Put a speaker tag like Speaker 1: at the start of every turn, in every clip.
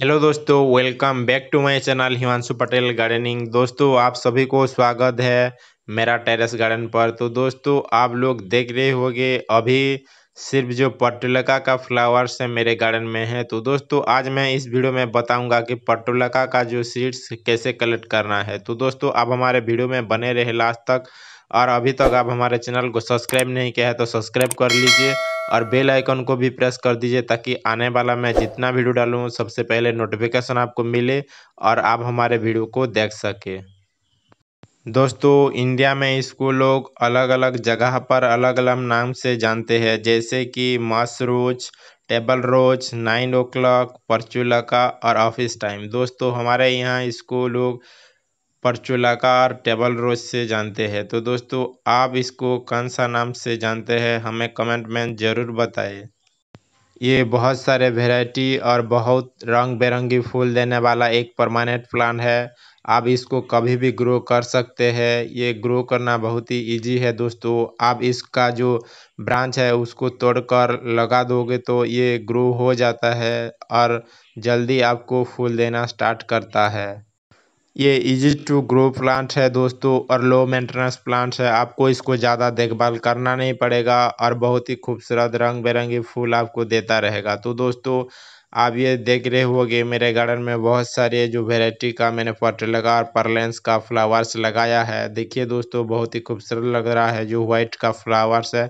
Speaker 1: hello दोस्तों welcome back to my channel Himanshu Patel gardening दोस्तों आप सभी को स्वागत है मेरा टेरेस गार्डन पर तो दोस्तों आप लोग देख रहे होंगे अभी सिर्फ जो पटुलका का फ्लावर्स है मेरे गार्डन में है तो दोस्तों आज मैं इस वीडियो में बताऊंगा कि पटुलका का जो सीड्स कैसे कलेक्ट करना है तो दोस्तों आप हमारे वीडियो में बने रहे लास्ट तक और अभी तक आप हमारे चैनल को सब्सक्राइब नहीं किया है तो सब्सक्राइब कर लीजिए और बेल आइकन को भी प्रेस कर दीजिए ताकि आने वाला मैं जितना वीडियो डालूँ सबसे पहले नोटिफिकेशन आपको मिले और आप हमारे वीडियो को देख सके दोस्तों इंडिया में इसको लोग अलग अलग जगह पर अलग अलग नाम से जानते हैं जैसे कि moss rose table rose nine o'clock portulaca और ऑफिस टाइम दोस्तों हमारे यहाँ इसको लोग परचुलाकार टेबल रोज से जानते हैं तो दोस्तों आप इसको कौन सा नाम से जानते हैं हमें कमेंट में ज़रूर बताएं ये बहुत सारे वैरायटी और बहुत रंग बिरंगी फूल देने वाला एक परमानेंट प्लांट है आप इसको कभी भी ग्रो कर सकते हैं ये ग्रो करना बहुत ही इजी है दोस्तों आप इसका जो ब्रांच है उसको तोड़कर लगा दोगे तो ये ग्रो हो जाता है और जल्दी आपको फूल देना स्टार्ट करता है ये इजी टू ग्रो प्लांट है दोस्तों और लो मेंटेनेंस प्लांट है आपको इसको ज़्यादा देखभाल करना नहीं पड़ेगा और बहुत ही खूबसूरत रंग बिरंगी फूल आपको देता रहेगा तो दोस्तों आप ये देख रहे होगे मेरे गार्डन में बहुत सारे जो वेराइटी का मैंने पॉट लगा और परलेंस का फ्लावर्स लगाया है देखिए दोस्तों बहुत ही खूबसूरत लग रहा है जो वाइट का फ्लावर्स है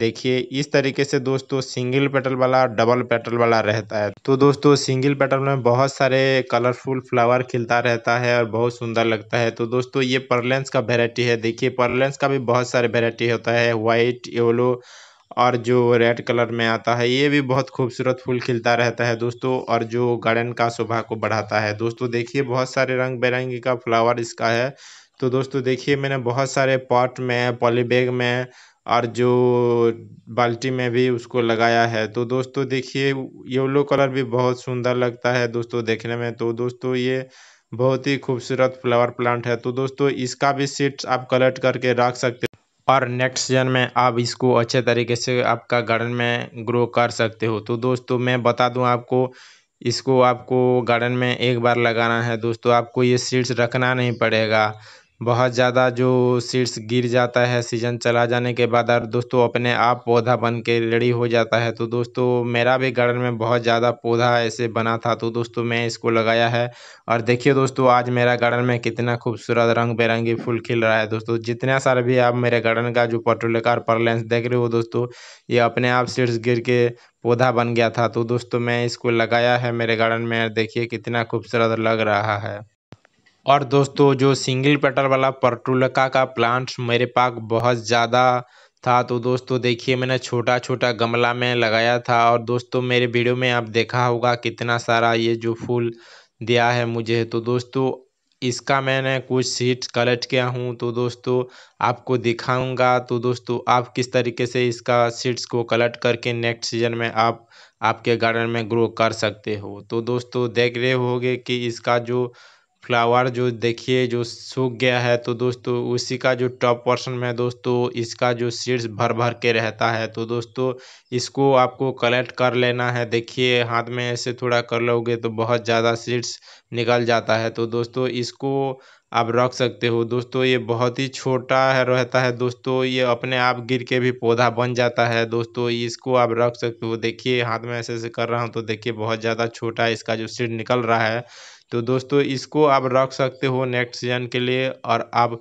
Speaker 1: देखिए इस तरीके से दोस्तों सिंगल पेटल वाला डबल पेटल वाला रहता है तो दोस्तों सिंगल पेटल में बहुत सारे कलरफुल फ्लावर खिलता रहता है और बहुत सुंदर लगता है तो दोस्तों ये परलेंस का वेराइटी है देखिए परलेंस का भी बहुत सारे वेराइटी होता है वाइट येलो और जो रेड कलर में आता है ये भी बहुत खूबसूरत फूल खिलता रहता है दोस्तों और जो गार्डन का शोभा को बढ़ाता है दोस्तों देखिए बहुत सारे रंग बिरंगे का फ्लावर इसका है तो दोस्तों देखिए मैंने बहुत सारे पॉट में पॉलीबैग में और जो बाल्टी में भी उसको लगाया है तो दोस्तों देखिए येलो कलर भी बहुत सुंदर लगता है दोस्तों देखने में तो दोस्तों ये बहुत ही खूबसूरत फ्लावर प्लांट है तो दोस्तों इसका भी सीड्स आप कलेक्ट करके रख सकते हो और नेक्स्ट सीजन में आप इसको अच्छे तरीके से आपका गार्डन में ग्रो कर सकते हो तो दोस्तों मैं बता दूँ आपको इसको आपको गार्डन में एक बार लगाना है दोस्तों आपको ये सीड्स रखना नहीं पड़ेगा बहुत ज़्यादा जो सीड्स गिर जाता है सीजन चला जाने के बाद और दोस्तों अपने आप पौधा बन के रेडी हो जाता है तो दोस्तों मेरा भी गार्डन में बहुत ज़्यादा पौधा ऐसे बना था तो दोस्तों मैं इसको लगाया है और देखिए दोस्तों आज मेरा गार्डन में कितना खूबसूरत रंग बिरंगी फूल खिल रहा है दोस्तों जितना सारा भी आप मेरे गार्डन का जो पटोलेकार परलेंस देख रहे हो दोस्तों ये अपने आप सीड्स गिर के पौधा बन गया था तो दोस्तों मैं इसको लगाया है मेरे गार्डन में देखिए कितना खूबसूरत लग रहा है और दोस्तों जो सिंगल पेटल वाला पर्टुलका का प्लांट्स मेरे पास बहुत ज़्यादा था तो दोस्तों देखिए मैंने छोटा छोटा गमला में लगाया था और दोस्तों मेरे वीडियो में आप देखा होगा कितना सारा ये जो फूल दिया है मुझे तो दोस्तों इसका मैंने कुछ सीड्स कलेक्ट किया हूँ तो दोस्तों आपको दिखाऊंगा तो दोस्तों आप किस तरीके से इसका सीड्स को कलेक्ट करके नेक्स्ट सीजन में आप आपके गार्डन में ग्रो कर सकते हो तो दोस्तों देख रहे होगे कि इसका जो फ्लावर जो देखिए जो सूख गया है तो दोस्तों उसी का जो टॉप पोर्शन में दोस्तों इसका जो सीड्स भर भर के रहता है तो दोस्तों इसको आपको कलेक्ट कर लेना है देखिए हाथ में ऐसे थोड़ा कर लोगे तो बहुत ज़्यादा सीड्स निकल जाता है तो दोस्तों इसको आप रख सकते हो दोस्तों ये बहुत ही छोटा है रहता है दोस्तों ये अपने आप गिर के भी पौधा बन जाता है दोस्तों इसको आप रख सकते हो देखिए हाथ में ऐसे ऐसे कर रहा हूँ तो देखिए बहुत ज़्यादा छोटा इसका जो सीड निकल रहा है तो दोस्तों इसको आप रख सकते हो नेक्स्ट सीजन के लिए और आप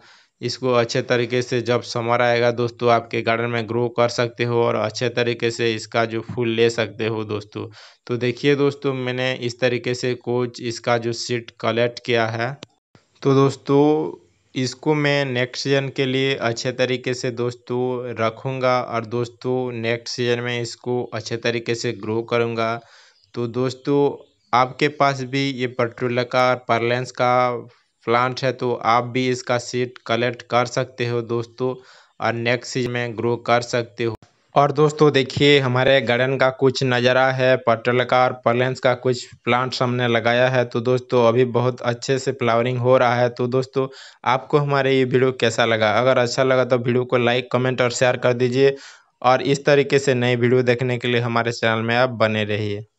Speaker 1: इसको अच्छे तरीके से जब समर आएगा दोस्तों आपके गार्डन में ग्रो कर सकते हो और अच्छे तरीके से इसका जो फूल ले सकते हो दोस्तों तो देखिए दोस्तों मैंने इस तरीके से कोच इसका जो सीट कलेक्ट किया है तो दोस्तों इसको मैं नेक्स्ट सीजन के लिए अच्छे तरीके से दोस्तों रखूँगा और दोस्तों नेक्स्ट सीजन में इसको अच्छे तरीके से ग्रो करूँगा तो दोस्तों आपके पास भी ये पर्टिकुलर का पर्लेंस का प्लांट है तो आप भी इसका सीड कलेक्ट कर सकते हो दोस्तों और नेक्स्ट सीजन में ग्रो कर सकते हो और दोस्तों देखिए हमारे गार्डन का कुछ नज़ारा है पटल का और पर्लेंस का कुछ प्लांट्स हमने लगाया है तो दोस्तों अभी बहुत अच्छे से फ्लावरिंग हो रहा है तो दोस्तों आपको हमारे ये वीडियो कैसा लगा अगर अच्छा लगा तो वीडियो को लाइक कमेंट और शेयर कर दीजिए और इस तरीके से नई वीडियो देखने के लिए हमारे चैनल में आप बने रहिए